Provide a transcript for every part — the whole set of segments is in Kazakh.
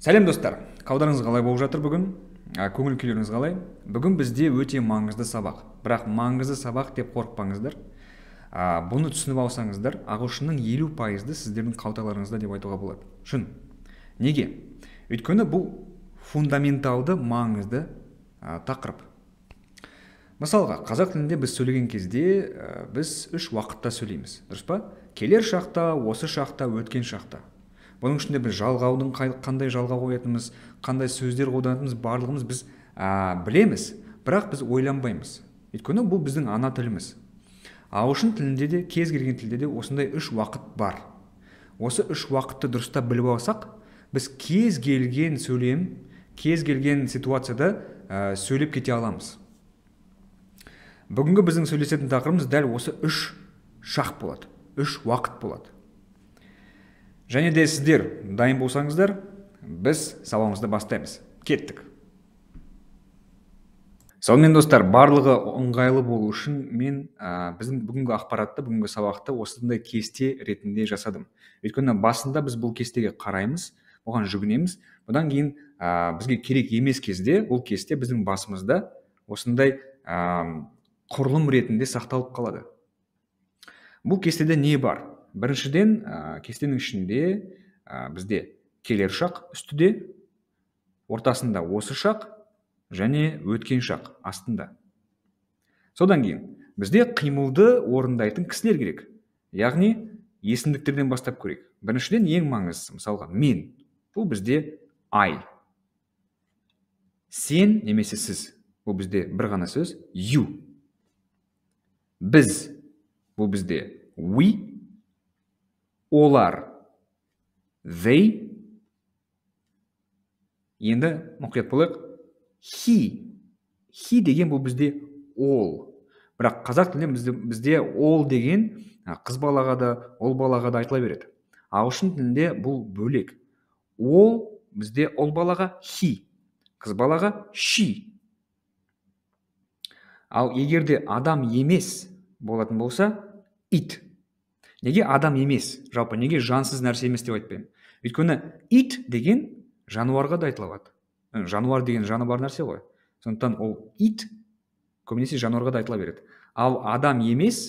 сәлем достар қалдарыңыз қалай болып жатыр бүгін ә, көңіл күйлеріңіз қалай бүгін бізде өте маңызды сабақ бірақ маңызды сабақ деп қорықпаңыздар бұны түсініп алсаңыздар ағылшынның елу пайызды сіздердің қалталарыңызда деп айтуға болады шын неге өйткені бұл фундаменталды маңызды тақырып мысалға қазақ тілінде біз сөйлеген кезде біз үш уақытта сөйлейміз дұрыс па келер шақта осы шақта өткен шақта бұның ішінде біз жалғаудың қандай жалға қоятынымыз қандай сөздер қолданатынымыз барлығымыз біз білеміз бірақ біз ойланбаймыз өйткені бұл біздің ана тіліміз ағылшын тілінде де кез келген тілде де осындай үш уақыт бар осы үш уақытты дұрыстап біліп алсақ біз кез келген сөйлем кез келген ситуацияда ә, сөйлеп кете аламыз бүгінгі біздің сөйлесетін тақырыбымыз дәл осы үш шақ болады үш уақыт болады және де сіздер дайын болсаңыздар біз сабағымызды бастаймыз кеттік сонымен достар барлығы ыңғайлы болу үшін мен біздің бүгінгі ақпаратты бүгінгі сабақты осындай кесте ретінде жасадым өйткені басында біз бұл кестеге қараймыз оған жүгінеміз бұдан кейін бізге керек емес кезде бұл кесте біздің басымызда осындай ә, құрылым ретінде сақталып қалады бұл кестеде не бар біріншіден ә, кестенің ішінде бізде келер шақ үстіде ортасында осы шақ және өткен шақ астында содан кейін бізде қимылды орындайтын кісілер керек яғни есімдіктерден бастап көрейік біріншіден ең маңыздысы мысалға мен бұл бізде ай сен немесе сіз бұл бізде бір ғана сөз you біз бұл бізде we олар they енді мұқият болайық he he деген бұл бізде ол бірақ қазақ тілінде бізде, бізде ол деген қыз балаға да ол балаға да айтыла береді ағылшын тілінде бұл бөлек ол бізде ол балаға he қыз балаға she ал егерде адам емес болатын болса it неге адам емес жалпы неге жансыз нәрсе емес деп айтпаймын өйткені ит деген жануарға да айтыла алады жануар деген жаны бар нәрсе ғой сондықтан ол ит көбінесе жануарға да айтыла береді ал адам емес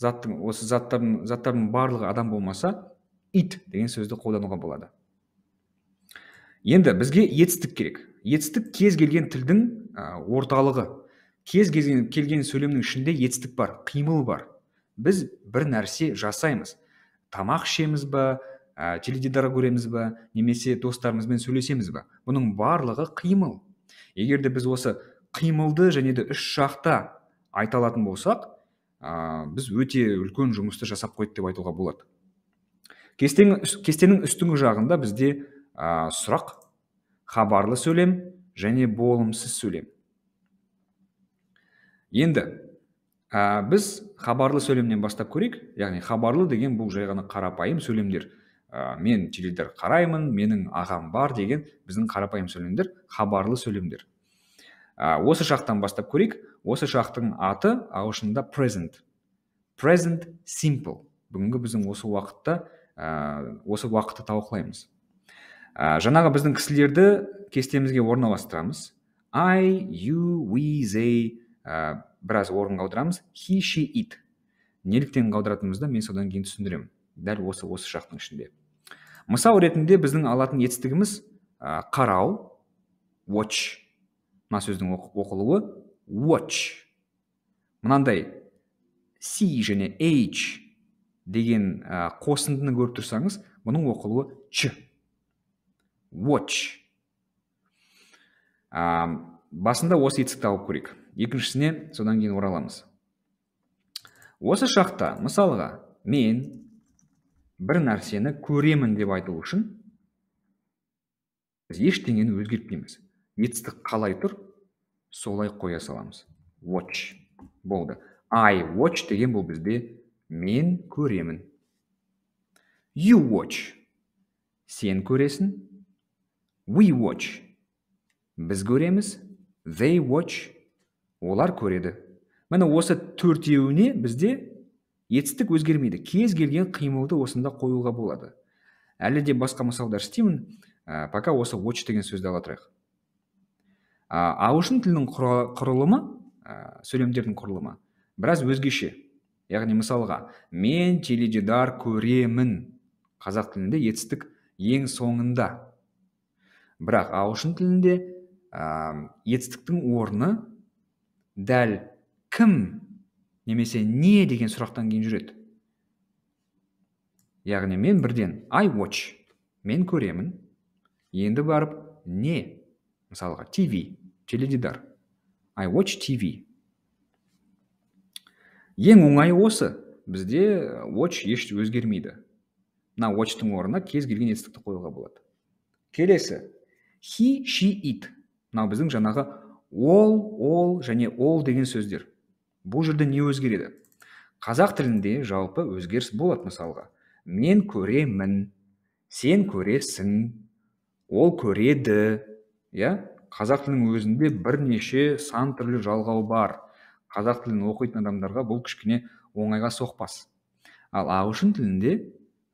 заттың осы заттардың заттардың барлығы адам болмаса ит деген сөзді қолдануға болады енді бізге етістік керек етістік кез келген тілдің орталығы кез келген, келген сөйлемнің ішінде етістік бар қимыл бар біз бір нәрсе жасаймыз тамақ ішеміз ба ә, теледидар көреміз ба немесе достарымызбен сөйлесеміз ба бұның барлығы қимыл егер де біз осы қимылды және де үш жақта айта алатын болсақ біз өте үлкен жұмысты жасап қойды деп айтуға болады кестенің үстіңгі жағында бізде сұрақ хабарлы сөйлем және болымсыз сөйлем енді ә, біз хабарлы сөйлемнен бастап көрейік яғни хабарлы деген бұл жай ғана қарапайым сөйлемдер мен теледидар қараймын менің ағам бар деген біздің қарапайым сөйлемдер хабарлы сөйлемдер осы шақтан бастап көрейік осы шақтың аты ағылшында present present simple бүгінгі біздің осы уақытта ә, осы уақытты талқылаймыз ә, жаңағы біздің кісілерді кестемізге орналастырамыз i you we they біраз орын аударамыз he she it неліктен аударатынымызды мен содан кейін түсіндіремін дәл осы осы шақтың ішінде мысал ретінде біздің алатын етістігіміз қарау watch мына сөздің оқылуы watch мынандай c және h деген ә, қосындыны көріп тұрсаңыз бұның оқылуы ч watch ә, басында осы етістікті алып көрейік екіншісіне содан кейін ораламыз осы шақта мысалға мен бір нәрсені көремін деп айту үшін біз ештеңені өзгертпейміз етістік қалай тұр солай қоя саламыз watch болды i watch деген бұл бізде мен көремін you watch сен көресің we watch біз көреміз they watch олар көреді міне осы төртеуіне бізде етістік өзгермейді кез келген қимылды осында қоюға болады әлі де басқа мысалдар істеймін ә, пока осы watch деген сөзді ала тұрайық ә, ағылшын тілінің құрылымы ә, сөйлемдердің құрылымы біраз өзгеше яғни мысалға мен теледидар көремін қазақ тілінде етістік ең соңында бірақ ағылшын тілінде ә, етістіктің орны дәл кім немесе не деген сұрақтан кейін жүреді яғни мен бірден i watch мен көремін енді барып не мысалға tv теледидар i watch tv ең оңай осы бізде watch еш өзгермейді мына watchтың орнына кез келген етістікті қоюға болады келесі he she it мынау біздің жаңағы ол ол және ол деген сөздер бұл жерде не өзгереді қазақ тілінде жалпы өзгеріс болады мысалға мен көремін сен көресің ол көреді иә қазақ тілінің өзінде бірнеше сан түрлі жалғау бар қазақ тілін оқитын адамдарға бұл кішкене оңайға соқпас ал ағылшын тілінде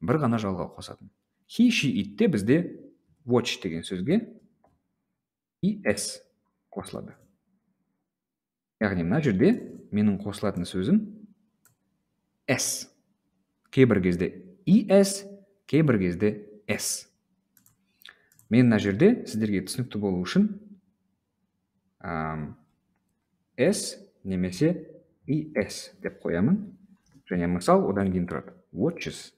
бір ғана жалғау қосатын he she it бізде watch деген сөзге is e, қосылады яғни мына жерде менің қосылатын сөзім с кейбір кезде is e кейбір кезде с мен мына жерде сіздерге түсінікті болу үшін С немесе is e деп қоямын және мысал одан кейін тұрады watches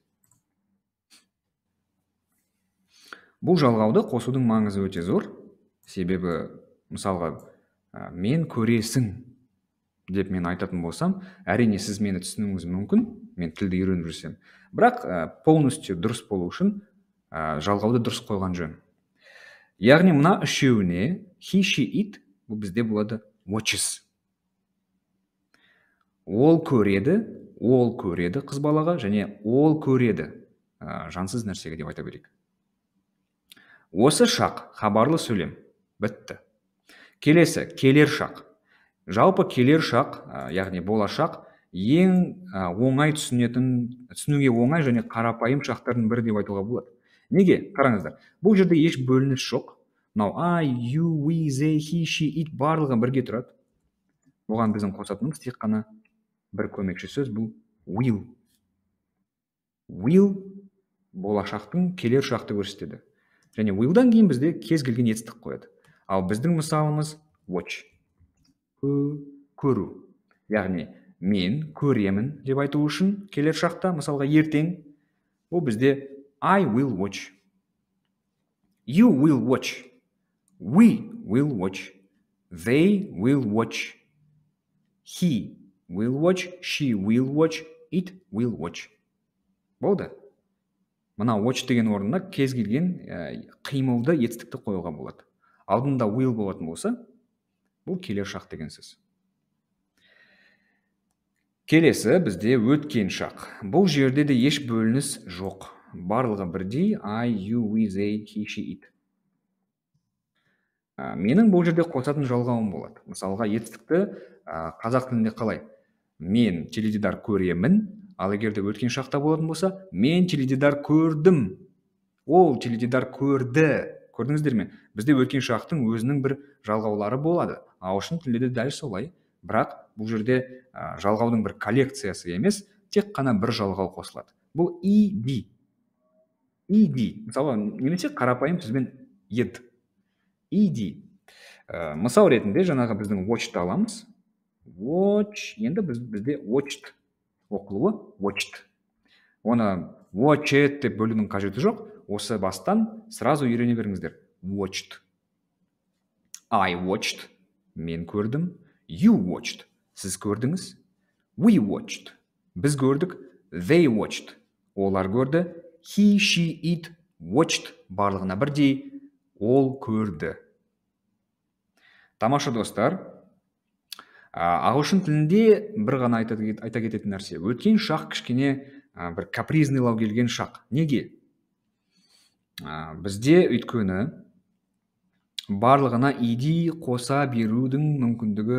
бұл жалғауды қосудың маңызы өте зор себебі мысалға ә, мен көресің деп мен айтатын болсам әрине сіз мені түсінуіңіз мүмкін мен тілді үйреніп жүрсем бірақ ә, полностью дұрыс болу үшін жалғауды дұрыс қойған жөн яғни мына үшеуіне he she it бұл бізде болады watches ол көреді ол көреді қыз балаға және ол көреді ә, жансыз нәрсеге деп айта берейік осы шақ хабарлы сөйлем бітті келесі келер шақ жалпы келер шақ ә, яғни болашақ ең оңай түсінетін түсінуге оңай және қарапайым шақтардың бірі деп айтуға болады неге қараңыздар бұл жерде еш бөлініс жоқ мынау ай ю we they he ши, it барлығы бірге тұрады оған біздің қосатынымыз тек қана бір көмекші сөз бұл will will болашақтың келер шақты көрсетеді және уилдан кейін бізде кез келген етістік қояды ал біздің мысалымыз watch көру яғни мен көремін деп айту үшін келер шақта мысалға ертең ол бізде i will watch you will watch we will watch they will watch he will watch she will watch it will watch болды мына watch деген орнына кез келген э, қимылды етістікті қоюға болады алдында will болатын болса бұл келер шақ деген сөз келесі бізде өткен шақ бұл жерде де еш бөлініс жоқ барлығы бірдей i you we they he she it менің бұл жерде қосатын жалғауым болады мысалға етістікті ә, қазақ тілінде қалай мен теледидар көремін ал егерде өткен шақта болатын болса мен теледидар көрдім ол теледидар көрді көрдіңіздер ме бізде өркен шақтың өзінің бір жалғаулары болады ағылшын тілінде де дәл солай бірақ бұл жерде жалғаудың бір коллекциясы емес тек қана бір жалғау қосылады бұл ed ed мысалы немесе қарапайым сөзбен ед ed ә, э, мысал ретінде жаңағы біздің watch'ты аламыз watch енді біз, бізде watched оқылуы watched оны watch it деп бөлудің қажеті жоқ осы бастан сразу үйрене беріңіздер watched I watched мен көрдім you watched сіз көрдіңіз we watched біз көрдік they watched олар көрді he she it watched барлығына бірдей ол көрді тамаша достар ағылшын тілінде бір ғана айта, айта кететін нәрсе өткен шақ кішкене ә, бір капризныйлау келген шақ неге ә, бізде өйткені барлығына иди қоса берудің мүмкіндігі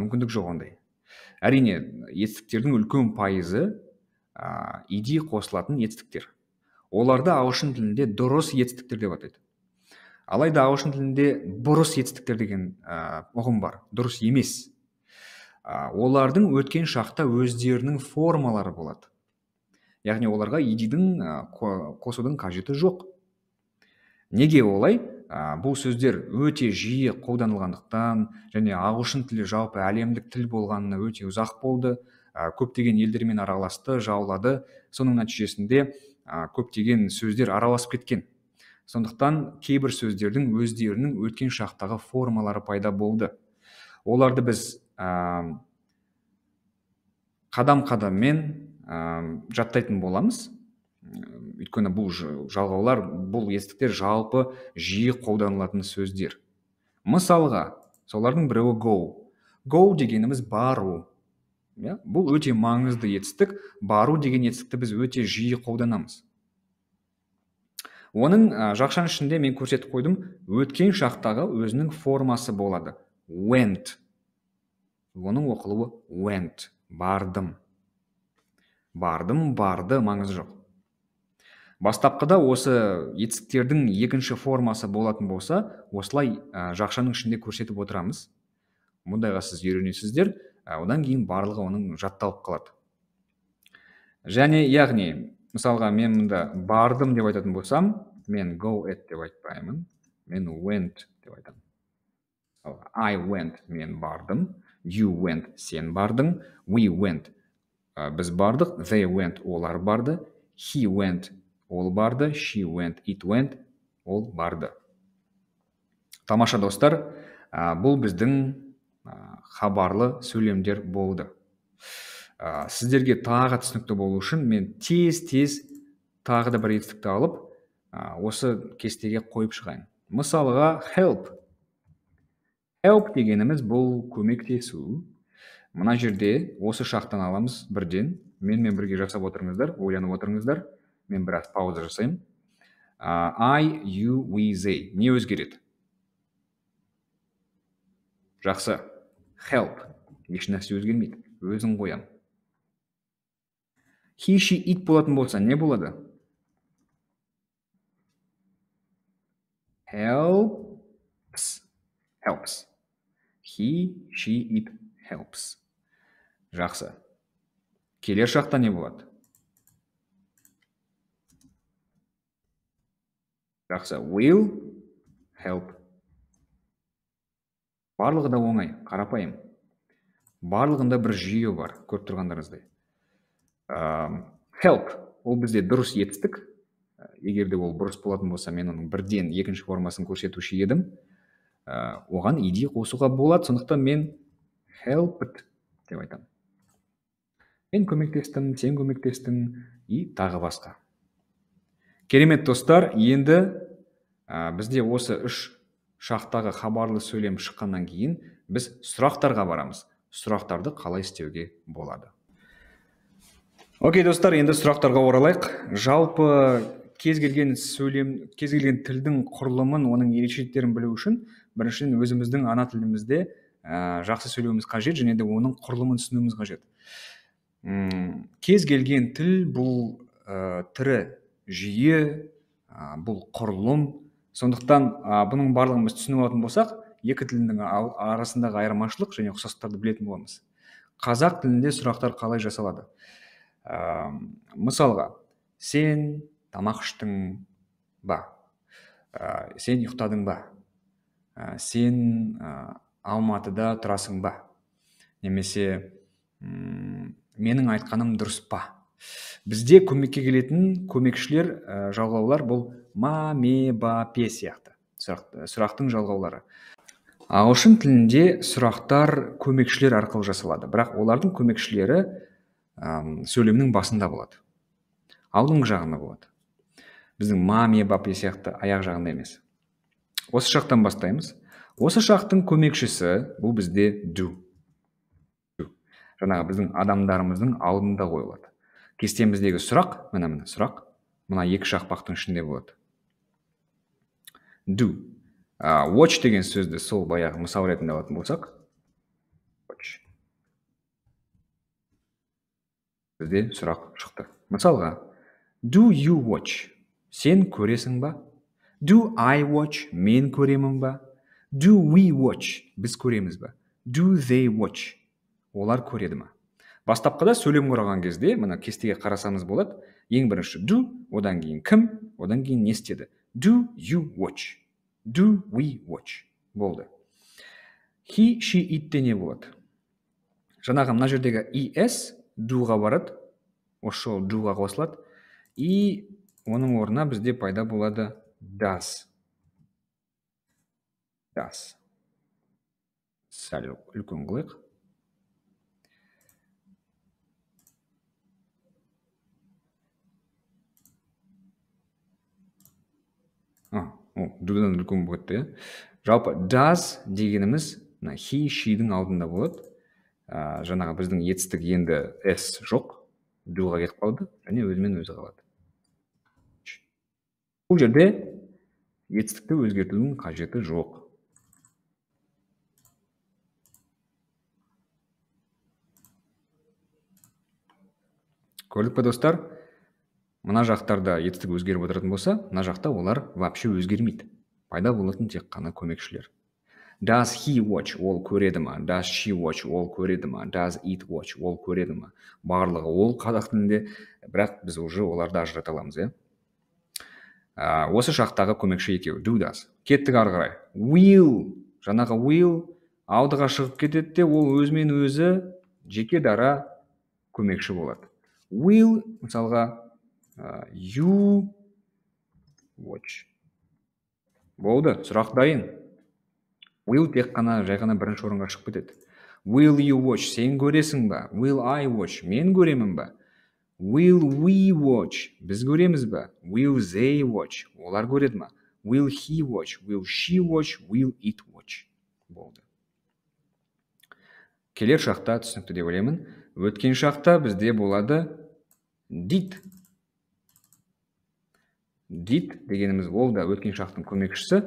мүмкіндік жоқ ондай әрине етістіктердің үлкен пайызы ә, иди қосылатын етістіктер оларды ағылшын тілінде дұрыс етістіктер деп атайды алайда ағылшын тілінде бұрыс етістіктер деген ә, ұғым бар дұрыс емес ә, олардың өткен шақта өздерінің формалары болады яғни оларға идидің қосудың қажеті жоқ неге олай бұл сөздер өте жиі қолданылғандықтан және ағылшын тілі жалпы әлемдік тіл болғанына өте ұзақ болды көптеген елдермен араласты жаулады соның нәтижесінде көптеген сөздер араласып кеткен сондықтан кейбір сөздердің өздерінің өткен шақтағы формалары пайда болды оларды біз ә, қадам қадаммен жаттайтын боламыз өйткені бұл жалғаулар бұл естіктер жалпы жиі қолданылатын сөздер мысалға солардың біреуі go go дегеніміз бару иә бұл өте маңызды етістік бару деген етістікті біз өте жиі қолданамыз оның ә, жақшаның ішінде мен көрсетіп қойдым өткен шақтағы өзінің формасы болады went оның оқылуы went бардым бардым барды маңызы жоқ бастапқыда осы етістіктердің екінші формасы болатын болса осылай жақшаның ішінде көрсетіп отырамыз мұндайға сіз үйренесіздер одан кейін барлығы оның жатталып қалады және яғни мысалға мен мында бардым деп айтатын болсам мен go at деп айтпаймын мен went деп айтамын I went мен бардым you went сен бардың we went Э, біз бардық they went олар барды he went ол барды she went it went ол барды тамаша достар ә, бұл біздің э, хабарлы сөйлемдер болды ә, сіздерге тағы түсінікті болу үшін мен тез тез тағы да бір етістікті алып осы кестеге қойып шығайын мысалға help help дегеніміз бұл көмектесу мына жерде осы шақтан аламыз бірден менімен бірге жасап отырыңыздар ойланып отырыңыздар мен біраз пауза жасаймын а, i you we they не өзгереді жақсы help ешнәрсе өзгермейді Өзің қоям. he she it болатын болса не болады helps helps he she it helps жақсы келер шақта не болады жақсы will help барлығы да оңай қарапайым барлығында бір жүйе бар көріп тұрғандарыңыздай help ол бізде дұрыс етістік Егерде ол бұрыс болатын болса мен оның бірден екінші формасын көрсетуші едім ә, оған иди қосуға болады сондықтан мен helped деп айтамын мен көмектестім сен көмектестің и тағы басқа керемет достар енді бізде осы үш шақтағы хабарлы сөйлем шыққаннан кейін біз сұрақтарға барамыз сұрақтарды қалай істеуге болады окей достар енді сұрақтарға оралайық жалпы кез келген сөйлем кез келген тілдің құрылымын оның ерекшеліктерін білу үшін біріншіден өзіміздің ана тілімізде ә, жақсы сөйлеуіміз қажет және де оның құрылымын түсінуіміз қажет кез келген тіл бұл ә, тірі жүйе бұл құрылым сондықтан бұның барлығын біз түсініп алатын болсақ екі тілдің арасындағы айырмашылық және ұқсастықтарды білетін боламыз қазақ тілінде сұрақтар қалай жасалады ә, мысалға сен тамақ іштің ба э, сен ұйықтадың ба ә, сен ә, алматыда тұрасың ба немесе менің айтқаным дұрыс па бізде көмекке келетін көмекшілер ә, жалғаулар бұл ма ме ба пе сияқты сұрақ, э, сұрақтың жалғаулары ағылшын тілінде сұрақтар көмекшілер арқылы жасалады бірақ олардың көмекшілері ә, сөйлемнің басында болады алдыңғы жағында болады біздің ма ме ба пе сияқты аяқ жағында емес осы шақтан бастаймыз осы шақтың көмекшісі бұл бізде ду жаңағы біздің адамдарымыздың алдында қойылады кестеміздегі сұрақ міне міне сұрақ мына екі шақпақтың ішінде болады do watch деген сөзді сол баяғы мысал ретінде алатын болсақ watch бізде сұрақ шықты мысалға do you watch сен көресің ба do i watch мен көремін ба do we watch біз көреміз ба do they watch олар көреді ма бастапқыда сөйлем құраған кезде мына кестеге қарасаңыз болады ең бірінші do одан кейін кім одан кейін не істеді do you watch do we watch болды he she itте не болады жаңағы мына жердегі es дуға барады осы жолы дуға қосылады и оның орнына бізде пайда болады does does сәл үлкен қылайық дудан үлкен болып кетті иә жалпы does дегеніміз мына he шидің алдында болады ә, жаңағы біздің етістік енді s жоқ дуға кетіп қалды және өзімен өзі қалады бұл жерде етістікті өзгертудің қажеті жоқ көрдік достар мына жақтарда етістік өзгеріп отыратын болса мына жақта олар вообще өзгермейді пайда болатын тек қана көмекшілер does he watch ол көреді ма does she watch ол көреді ма does it watch ол көреді ма барлығы ол қазақ тілінде бірақ біз уже оларды ажырата аламыз иә осы шақтағы көмекші екеуі do does кеттік ары қарай will жаңағы will алдыға шығып кетеді де ол өзімен өзі жеке дара көмекші болады will мысалға you watch болды сұрақ дайын will тек қана жай ғана бірінші орынға шығып кетеді will you watch сен көресің ба will i watch мен көремін ба will we watch біз көреміз ба will they watch олар көреді ма will he watch will she watch will it watch болды келер шақта түсінікті деп ойлаймын өткен шақта бізде болады did дид дегеніміз ол да өткен шақтың көмекшісі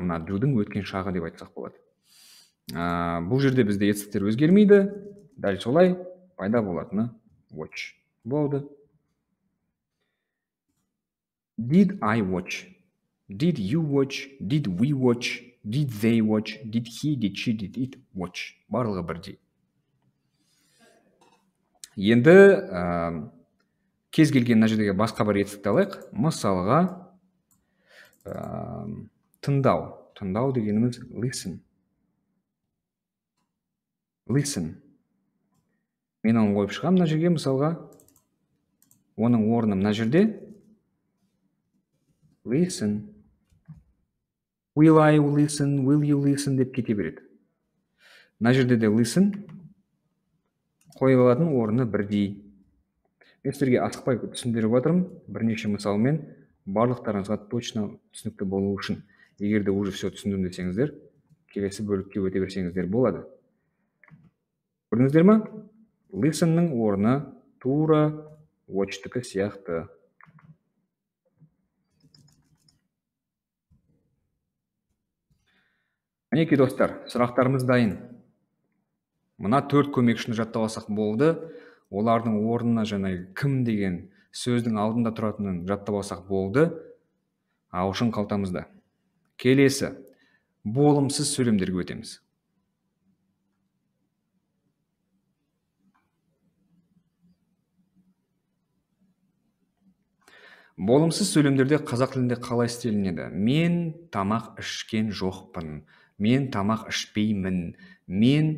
мына дудың өткен шағы деп айтсақ болады бұл жерде бізде етістіктер өзгермейді дәл солай пайда болатыны watch болды did i watch did you watch did we watch did they watch did he did she did it watch барлығы бірдей енді кез келген мына жердегі басқа бір етістікті алайық мысалға ә, тыңдау тыңдау дегеніміз listen listen мен оны қойып шығамын мына жерге мысалға оның орны мына жерде listen will I listen will you listen деп кете береді мына жерде де listen қойылатын орны бірдей мен сіздерге асықпай түсіндіріп жатырмын бірнеше мысалмен барлықтарыңызға точно түсінікті болу үшін егер де уже все түсіндім десеңіздер келесі бөлікке өте берсеңіздер болады көрдіңіздер ма лисеннің орны тура watchtікі сияқты мінекей достар сұрақтарымыз дайын мына төрт көмекшіні жаттап алсақ болды олардың орнына жаңағы кім деген сөздің алдында тұратынын жаттап алсақ болды ағылшын қалтамызда келесі болымсыз сөйлемдерге өтеміз болымсыз сөйлемдерде қазақ тілінде қалай істелінеді мен тамақ ішкен жоқпын мен тамақ ішпеймін мен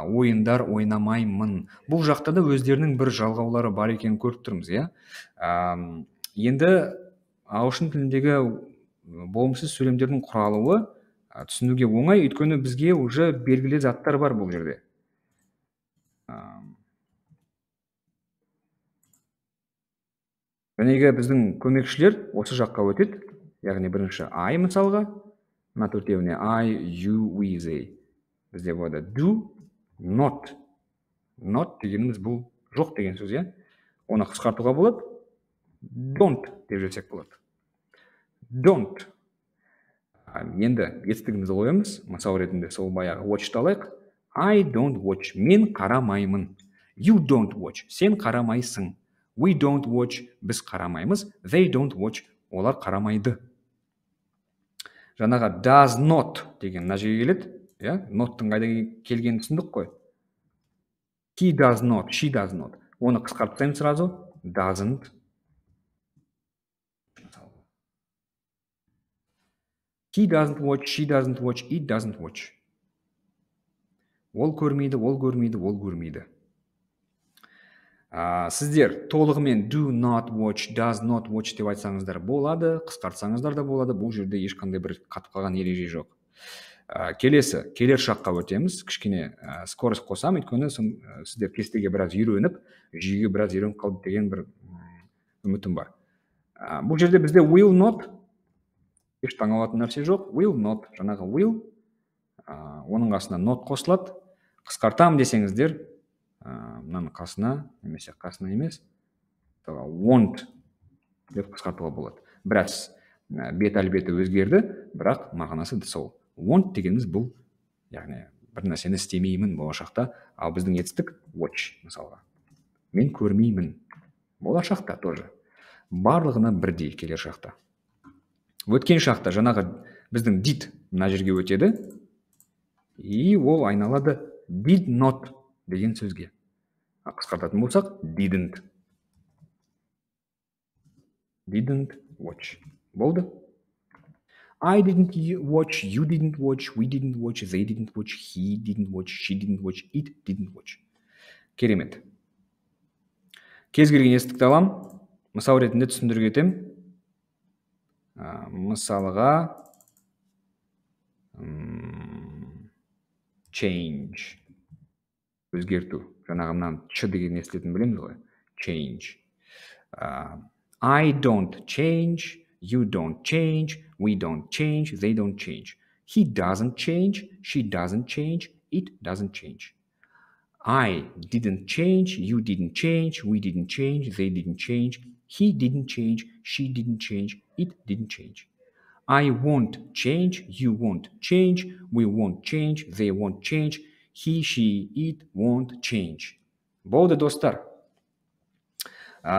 ойындар ойнамаймын бұл жақта да өздерінің бір жалғаулары бар екенін көріп тұрмыз иә енді ағылшын тіліндегі болымсыз сөйлемдердің құралуы түсінуге оңай өйткені бізге уже белгілі заттар бар бұл жерде жәнегі біздің көмекшілер осы жаққа өтеді яғни бірінші ай мысалға мына төртеуіне I, you, we, they бізде болады do not not дегеніміз бұл жоқ деген сөз иә оны қысқартуға болады don't деп жіберсек болады don't енді етістігімізді қоямыз мысал ретінде сол баяғы watchты алайық i don't watch мен қарамаймын you don't watch сен қарамайсың we don't watch біз қарамаймыз they don't watch олар қарамайды жаңағы does not деген мына жерге келеді иә ноттың қайда келгенін түсіндік қой he does not she does not оны қысқартсаймын сразу doesn't he doesn't watch she doesn't watch it doesn't watch ол көрмейді ол көрмейді ол көрмейді сіздер толығымен do not watch does not watch деп айтсаңыздар болады қысқартсаңыздар да болады бұл жерде ешқандай бір қатып қалған ереже жоқ ә, келесі келер шаққа өтеміз кішкене ә, скорость қосамын өйткені ә, сіздер кестеге біраз үйреніп жүйеге біраз үйреніп қалды деген бір үмітім бар ә, бұл жерде бізде will not еш таңалатын нәрсе жоқ will not жаңағы will ә, оның қасына not қосылады қысқартамын десеңіздер ә, мынаның қасына немесе қасына емес want деп қысқартуға болады біраз бет әлбеті өзгерді бірақ мағынасы сол want дегеніміз бұл яғни бір нәрсені істемеймін болашақта ал біздің етістік watch мысалға мен көрмеймін болашақта тоже барлығына бірдей келер шақта өткен шақта жаңағы біздің did мына жерге өтеді и ол айналады did not деген сөзге қысқартатын болсақ didn't didn't watch болды I didn't watch, you didn't watch, we didn't watch, they didn't watch, he didn't watch, she didn't watch, it didn't watch. Керемет. Кез келген естікті аламын. Мысал ретінде түсіндіріп кетемін. мысалға change өзгерту. Жаңағы ч деген естілетін білеміз ғой. Change. I don't change You don't change, we don't change, they don't change. He doesn't change, she doesn't change, it doesn't change. I didn't change, you didn't change, we didn't change, they didn't change, he didn't change, she didn't change, it didn't change. I won't change, you won't change, we won't change, they won't change, he, she, it won't change. Болды достар. Ә,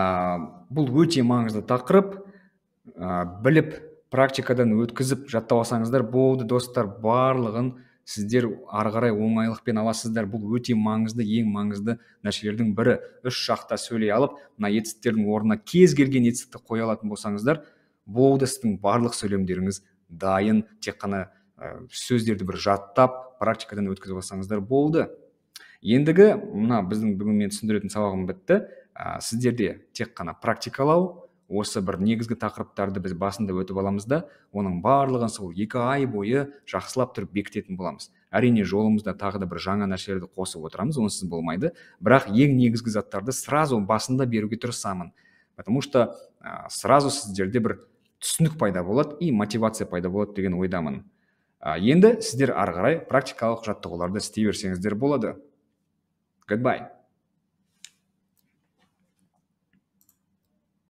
бұл өте маңызды тақырып ә, біліп практикадан өткізіп жаттап алсаңыздар болды достар барлығын сіздер ары қарай оңайлықпен аласыздар бұл өте маңызды ең маңызды нәрселердің бірі үш шақта сөйлей алып мына етістіктердің орнына кез келген етістікті қоя алатын болсаңыздар болды сіздің барлық сөйлемдеріңіз дайын тек қана сөздерді бір жаттап практикадан өткізіп алсаңыздар болды ендігі мына біздің бүгін мен түсіндіретін сабағым бітті ә, сіздерде тек қана практикалау осы бір негізгі тақырыптарды біз басында өтіп аламыз да оның барлығын сол екі ай бойы жақсылап тұрып бекітетін боламыз әрине жолымызда тағы да бір жаңа нәрселерді қосып отырамыз онсыз болмайды бірақ ең негізгі заттарды сразу басында беруге тырысамын потому что ә, сразу сіздерде бір түсінік пайда болады и мотивация пайда болады деген ойдамын ә, енді сіздер ары қарай практикалық жаттығуларды істей берсеңіздер болады гудбай